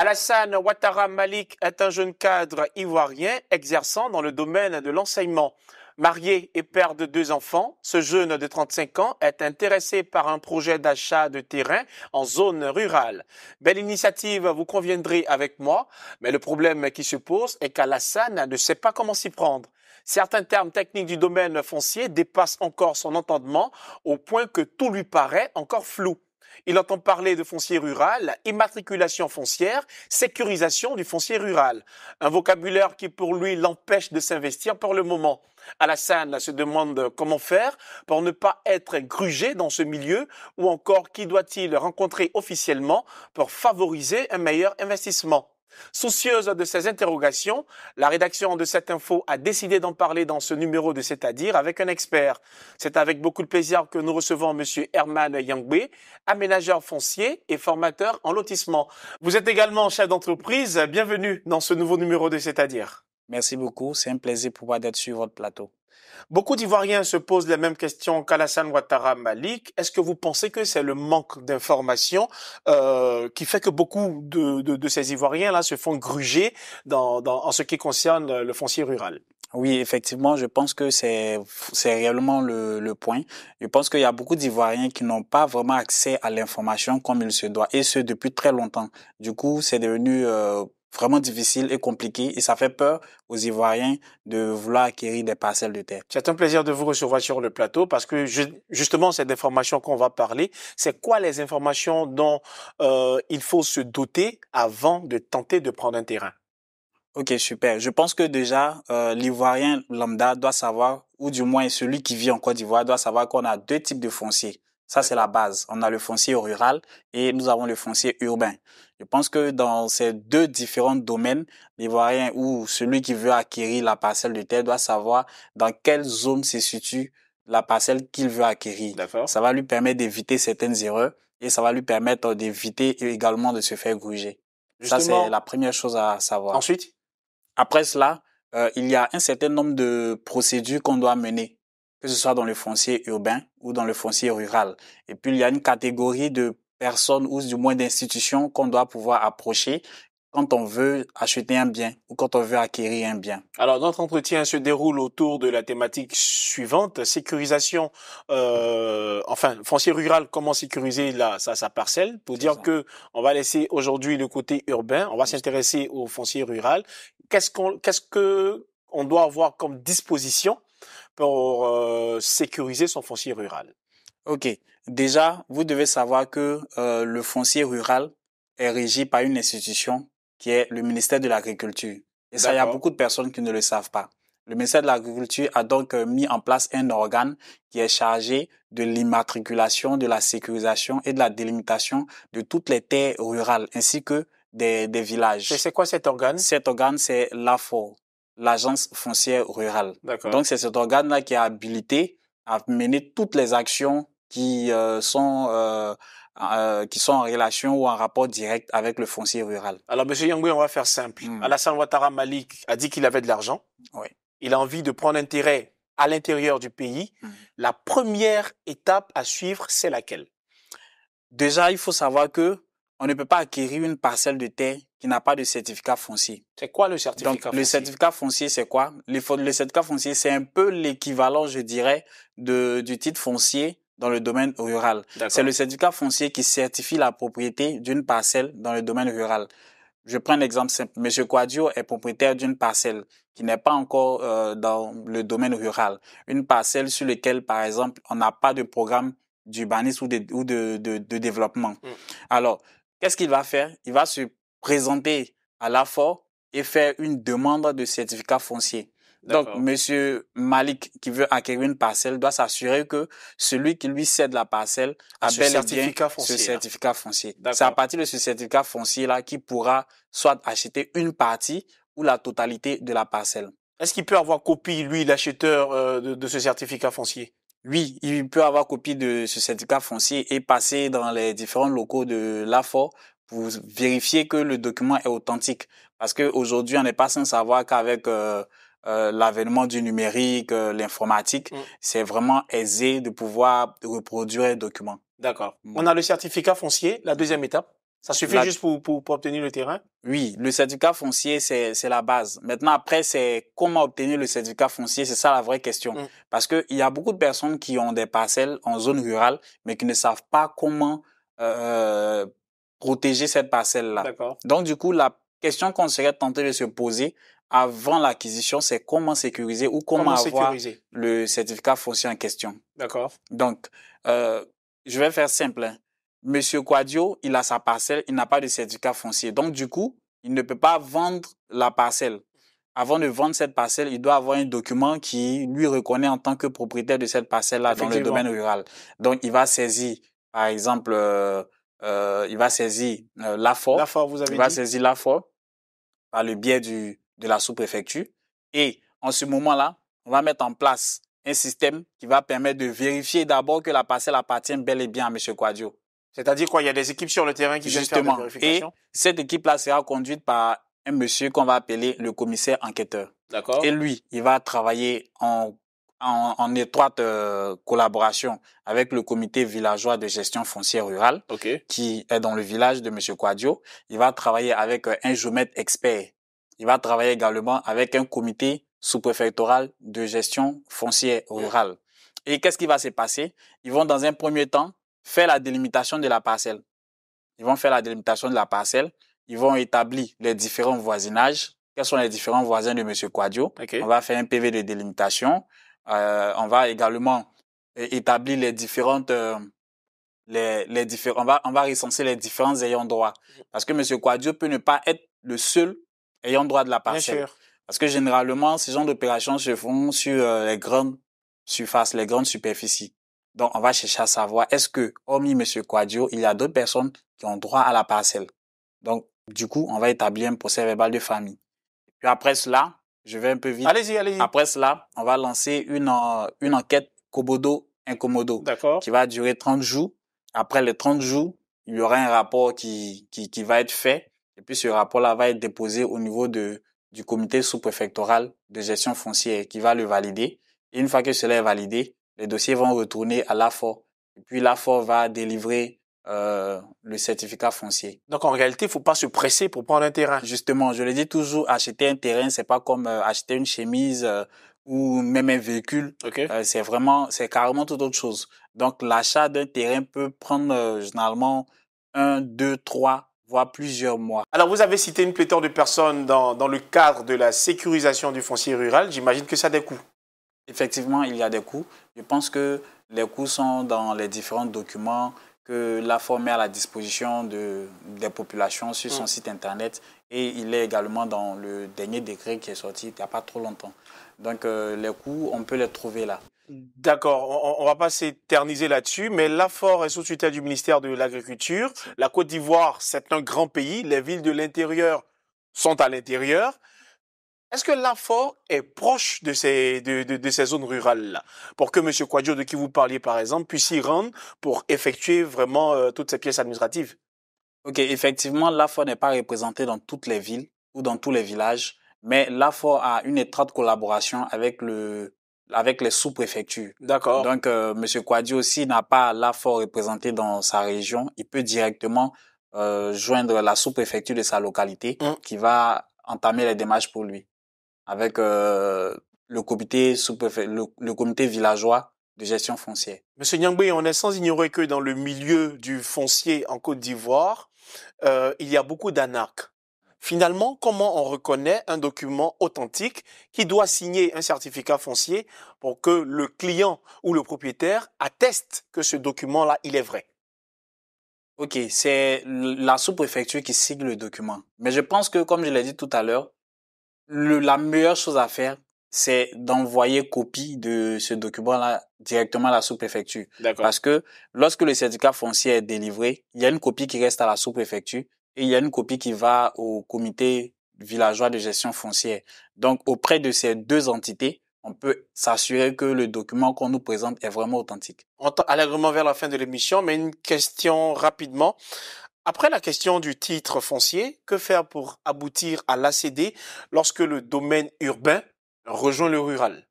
Alassane Ouattara Malik est un jeune cadre ivoirien exerçant dans le domaine de l'enseignement. Marié et père de deux enfants, ce jeune de 35 ans est intéressé par un projet d'achat de terrain en zone rurale. Belle initiative, vous conviendrez avec moi, mais le problème qui se pose est qu'Alassane ne sait pas comment s'y prendre. Certains termes techniques du domaine foncier dépassent encore son entendement au point que tout lui paraît encore flou. Il entend parler de foncier rural, immatriculation foncière, sécurisation du foncier rural. Un vocabulaire qui pour lui l'empêche de s'investir pour le moment. Alassane se demande comment faire pour ne pas être grugé dans ce milieu ou encore qui doit-il rencontrer officiellement pour favoriser un meilleur investissement. Soucieuse de ces interrogations, la rédaction de cette info a décidé d'en parler dans ce numéro de C'est-à-dire avec un expert. C'est avec beaucoup de plaisir que nous recevons M. Herman Yangwe, aménageur foncier et formateur en lotissement. Vous êtes également chef d'entreprise. Bienvenue dans ce nouveau numéro de C'est-à-dire. Merci beaucoup. C'est un plaisir pour moi d'être sur votre plateau. Beaucoup d'Ivoiriens se posent la même question qu'Alassane Ouattara Malik. Est-ce que vous pensez que c'est le manque d'informations euh, qui fait que beaucoup de, ces Ivoiriens-là se font gruger dans, en ce qui concerne le foncier rural oui, effectivement, je pense que c'est c'est réellement le, le point. Je pense qu'il y a beaucoup d'Ivoiriens qui n'ont pas vraiment accès à l'information comme il se doit, et ce depuis très longtemps. Du coup, c'est devenu euh, vraiment difficile et compliqué et ça fait peur aux Ivoiriens de vouloir acquérir des parcelles de terre. C'est un plaisir de vous recevoir sur le plateau parce que justement, cette information qu'on va parler. C'est quoi les informations dont euh, il faut se doter avant de tenter de prendre un terrain Ok, super. Je pense que déjà, euh, l'Ivoirien lambda doit savoir, ou du moins celui qui vit en Côte d'Ivoire doit savoir qu'on a deux types de fonciers. Ça, c'est la base. On a le foncier rural et nous avons le foncier urbain. Je pense que dans ces deux différents domaines, l'Ivoirien ou celui qui veut acquérir la parcelle de terre doit savoir dans quelle zone se situe la parcelle qu'il veut acquérir. Ça va lui permettre d'éviter certaines erreurs et ça va lui permettre d'éviter également de se faire gruger. ça, c'est la première chose à savoir. Ensuite Après cela, euh, il y a un certain nombre de procédures qu'on doit mener, que ce soit dans le foncier urbain ou dans le foncier rural. Et puis, il y a une catégorie de personnes ou du moins d'institutions qu'on doit pouvoir approcher quand on veut acheter un bien ou quand on veut acquérir un bien. Alors notre entretien se déroule autour de la thématique suivante sécurisation, euh, enfin foncier rural, comment sécuriser sa, parcelle pour dire que on va laisser aujourd'hui le côté urbain, on va s'intéresser au foncier rural. Qu'est-ce qu'on, qu'est-ce que on doit avoir comme disposition pour euh, sécuriser son foncier rural Ok. Déjà, vous devez savoir que euh, le foncier rural est régi par une institution qui est le ministère de l'Agriculture. Et ça, il y a beaucoup de personnes qui ne le savent pas. Le ministère de l'Agriculture a donc euh, mis en place un organe qui est chargé de l'immatriculation, de la sécurisation et de la délimitation de toutes les terres rurales ainsi que des, des villages. C'est quoi cet organe Cet organe, c'est l'AFOR, l'Agence foncière rurale. Donc c'est cet organe-là qui est habilité à mener toutes les actions qui euh, sont euh, euh, qui sont en relation ou en rapport direct avec le foncier rural. Alors Monsieur Yangui, on va faire simple. Hmm. Alassane Ouattara Malik a dit qu'il avait de l'argent. Oui. Il a envie de prendre intérêt à l'intérieur du pays. Hmm. La première étape à suivre, c'est laquelle Déjà, il faut savoir que on ne peut pas acquérir une parcelle de terre qui n'a pas de certificat foncier. C'est quoi le certificat Donc, foncier Le certificat foncier, c'est quoi le, le certificat foncier, c'est un peu l'équivalent, je dirais, de, du titre foncier dans le domaine rural. C'est le certificat foncier qui certifie la propriété d'une parcelle dans le domaine rural. Je prends un exemple simple. Monsieur Quadio est propriétaire d'une parcelle qui n'est pas encore euh, dans le domaine rural. Une parcelle sur laquelle, par exemple, on n'a pas de programme d'urbanisme ou, de, de, développement. Mm. Alors, qu'est-ce qu'il va faire Il va se présenter à la l'AFOR et faire une demande de certificat foncier. Donc, Monsieur Malik, qui veut acquérir une parcelle, doit s'assurer que celui qui lui cède la parcelle a ce certificat foncier, ce certificat foncier. C'est à partir de ce certificat foncier-là qu'il pourra soit acheter une partie ou la totalité de la parcelle. Est-ce qu'il peut avoir copie, lui, l'acheteur euh, de, de ce certificat foncier oui, il peut avoir copie de ce certificat foncier et passer dans les différents locaux de l'AFOR pour vérifier que le document est authentique. Parce qu'aujourd'hui, on n'est pas sans savoir qu'avec euh, euh, l'avènement du numérique, euh, l'informatique, mm. c'est vraiment aisé de pouvoir reproduire un document. D'accord. Mm. On a le certificat foncier, la deuxième étape. Ça suffit juste pour, pour, obtenir le terrain Oui, le certificat foncier, c'est, la base. Maintenant, après, c'est comment obtenir le certificat foncier, c'est ça la vraie question. Mm. Parce qu'il y a beaucoup de personnes qui ont des parcelles en zone rurale, mais qui ne savent pas comment euh, protéger cette parcelle-là. D'accord. Donc, du coup, la question qu'on serait tenté de se poser avant l'acquisition, c'est comment sécuriser ou comment, avoir le certificat foncier en question. D'accord. Donc, euh, je vais faire simple. Hein. Monsieur Quadio, il a sa parcelle, il n'a pas de certificat foncier. Donc, du coup, il ne peut pas vendre la parcelle. Avant de vendre cette parcelle, il doit avoir un document qui lui reconnaît en tant que propriétaire de cette parcelle-là dans le domaine rural. Donc, il va saisir, par exemple, euh, euh, il va saisir l'AFOR. L'AFOR, vous avez Il va saisir l'AFOR par le biais du, de la sous-préfecture. Et en ce moment-là, on va mettre en place un système qui va permettre de vérifier d'abord que la parcelle appartient bel et bien à M. Quadio. C'est-à-dire quoi Il y a des équipes sur le terrain qui Justement. Viennent faire et cette équipe-là sera conduite par un monsieur qu'on va appeler le commissaire enquêteur. D'accord. Et lui, il va travailler en, étroite euh, collaboration avec le comité villageois de gestion foncière rurale qui est dans le village de M. Quadio. Il va travailler avec euh, un géomètre expert il va travailler également avec un comité sous-préfectoral de gestion foncière rurale. Et qu'est-ce qui va se passer Ils vont dans un premier temps faire la délimitation de la parcelle. Ils vont faire la délimitation de la parcelle. Ils vont établir les différents voisinages. Quels sont les différents voisins de Monsieur Quadio On va faire un PV de délimitation. Euh, on va également établir les différentes euh, les, les différents on va on va recenser les différents ayants droit parce que Monsieur Quadio peut ne pas être le seul ayant droit de la parcelle. Parce que généralement, ces genres d'opérations se font sur euh, les grandes surfaces, les grandes superficies. Donc, on va chercher à savoir, est-ce que, hormis Monsieur Quadio, il y a d'autres personnes qui ont droit à la parcelle? Donc, du coup, on va établir un procès verbal de famille. Puis après cela, je vais un peu vite. Allez-y, allez-y. Après cela, on va lancer une, euh, une enquête Kobodo incomodo D'accord. Qui va durer 30 jours. Après les 30 jours, il y aura un rapport qui, qui, qui va être fait et puis ce rapport-là va être déposé au niveau de, du comité sous-préfectoral de gestion foncière qui va le valider. Et une fois que cela est validé, les dossiers vont retourner à l'AFOR. Et puis l'AFOR va délivrer euh, le certificat foncier. Donc en réalité, il faut pas se presser pour prendre un terrain. Justement, je le dis toujours, acheter un terrain, c'est pas comme euh, acheter une chemise euh, ou même un véhicule. Euh, c'est vraiment, c'est carrément tout autre chose. Donc l'achat d'un terrain peut prendre généralement un, deux, trois, voire plusieurs mois. Alors, vous avez cité une pléthore de personnes dans, dans le cadre de la sécurisation du foncier rural. J'imagine que ça a des coûts. Effectivement, il y a des coûts. Je pense que les coûts sont dans les différents documents que la met à la disposition de, des populations sur son mm. site Internet et il est également dans le dernier décret qui est sorti il n'y a pas trop longtemps. Donc, euh, les coûts, on peut les trouver là. D'accord, on, va pas s'éterniser là-dessus, mais l'AFOR est sous tutelle du ministère de l'Agriculture. La Côte d'Ivoire, c'est un grand pays. Les villes de l'intérieur sont à l'intérieur. Est-ce que l'AFOR est proche de ces, de, de, ces zones rurales-là Pour que M. Kwadjo, de qui vous parliez par exemple, puisse y rendre pour effectuer vraiment euh, toutes ces pièces administratives Ok, effectivement, l'AFOR n'est pas représenté dans toutes les villes ou dans tous les villages, mais l'AFOR a une étroite collaboration avec le avec les sous-préfectures. D'accord. Donc, M. Euh, Monsieur Kouadi aussi n'a pas la représenté dans sa région. Il peut directement euh, joindre la sous-préfecture de sa localité mm. qui va entamer les démarches pour lui avec euh, le comité sous le, le comité villageois de gestion foncière. Monsieur Nyangbe, on est sans ignorer que dans le milieu du foncier en Côte d'Ivoire, euh, il y a beaucoup d'anarches. Finalement, comment on reconnaît un document authentique qui doit signer un certificat foncier pour que le client ou le propriétaire atteste que ce document-là, il est vrai Ok, c'est la sous-préfecture qui signe le document. Mais je pense que, comme je l'ai dit tout à l'heure, la meilleure chose à faire, c'est d'envoyer copie de ce document-là directement à la sous-préfecture. Parce que lorsque le certificat foncier est délivré, il y a une copie qui reste à la sous-préfecture et il y a une copie qui va au comité villageois de gestion foncière. Donc, auprès de ces deux entités, on peut s'assurer que le document qu'on nous présente est vraiment authentique. On allègrement vers la fin de l'émission, mais une question rapidement. Après la question du titre foncier, que faire pour aboutir à l'ACD lorsque le domaine urbain rejoint le rural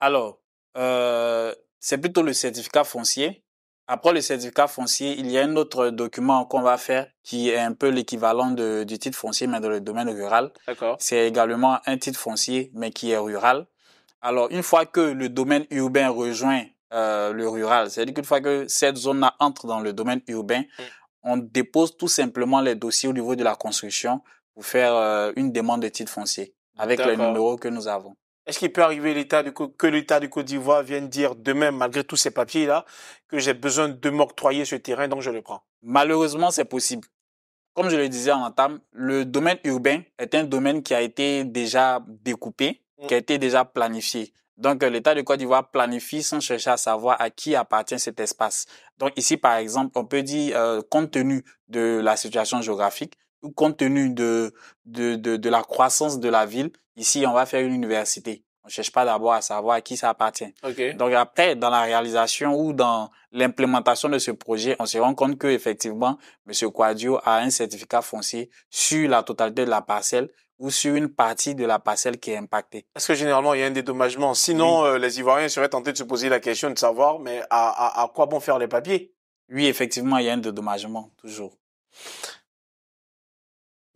Alors, euh, c'est plutôt le certificat foncier après le certificat foncier, il y a un autre document qu'on va faire qui est un peu l'équivalent du titre foncier, mais dans le domaine rural. D'accord. C'est également un titre foncier, mais qui est rural. Alors, une fois que le domaine urbain rejoint euh, le rural, c'est-à-dire qu'une fois que cette zone-là entre dans le domaine urbain, hmm. on dépose tout simplement les dossiers au niveau de la construction pour faire euh, une demande de titre foncier avec les numéro que nous avons. Est-ce qu'il peut arriver que l'État du Côte d'Ivoire vienne dire demain, malgré tous ces papiers-là, que j'ai besoin de m'octroyer ce terrain, donc je le prends Malheureusement, c'est possible. Comme je le disais en entame, le domaine urbain est un domaine qui a été déjà découpé, mm. qui a été déjà planifié. Donc, euh, l'État du Côte d'Ivoire planifie sans chercher à savoir à qui appartient cet espace. Donc, ici, par exemple, on peut dire, euh, compte tenu de la situation géographique, compte tenu de, de, de, la croissance de la ville, ici, on va faire une université. On cherche pas d'abord à savoir à qui ça appartient. Donc après, dans la réalisation ou dans l'implémentation de ce projet, on se rend compte que effectivement, Monsieur Quadio a un certificat foncier sur la totalité de la parcelle ou sur une partie de la parcelle qui est impactée. Est-ce que généralement, il y a un dédommagement. Sinon, euh, les Ivoiriens seraient tentés de se poser la question de savoir, mais à, à, à quoi bon faire les papiers Oui, effectivement, il y a un dédommagement, toujours.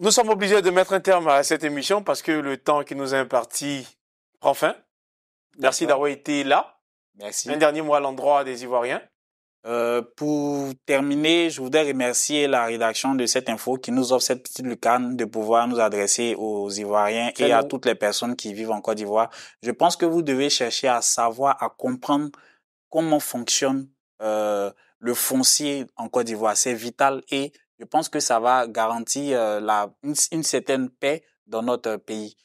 Nous sommes obligés de mettre un terme à cette émission parce que le temps qui nous est imparti prend fin. Merci d'avoir été là. Merci. Un dernier mot à l'endroit des Ivoiriens. Euh, pour terminer, je voudrais remercier la rédaction de cette info qui nous offre cette petite lucarne de pouvoir nous adresser aux Ivoiriens et à toutes les personnes qui vivent en Côte d'Ivoire. Je pense que vous devez chercher à savoir, à comprendre comment fonctionne euh, le foncier en Côte d'Ivoire. C'est vital et je pense que ça va garantir euh, une, certaine paix dans notre pays.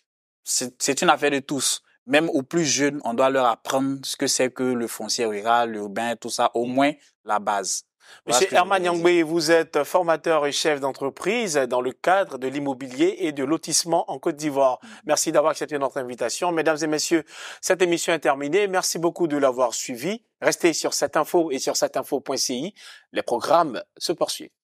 C'est une affaire de tous. Même aux plus jeunes, on doit leur apprendre ce que c'est que le foncier rural, l'urbain, tout ça, au mm. moins la base. Monsieur Herman Yangbe, vous êtes formateur et chef d'entreprise dans le cadre de l'immobilier et de lotissement en Côte d'Ivoire. Mm. Merci d'avoir accepté notre invitation. Mesdames et messieurs, cette émission est terminée. Merci beaucoup de l'avoir suivi. Restez sur cette info et sur cette info.ci. Les programmes se poursuivent.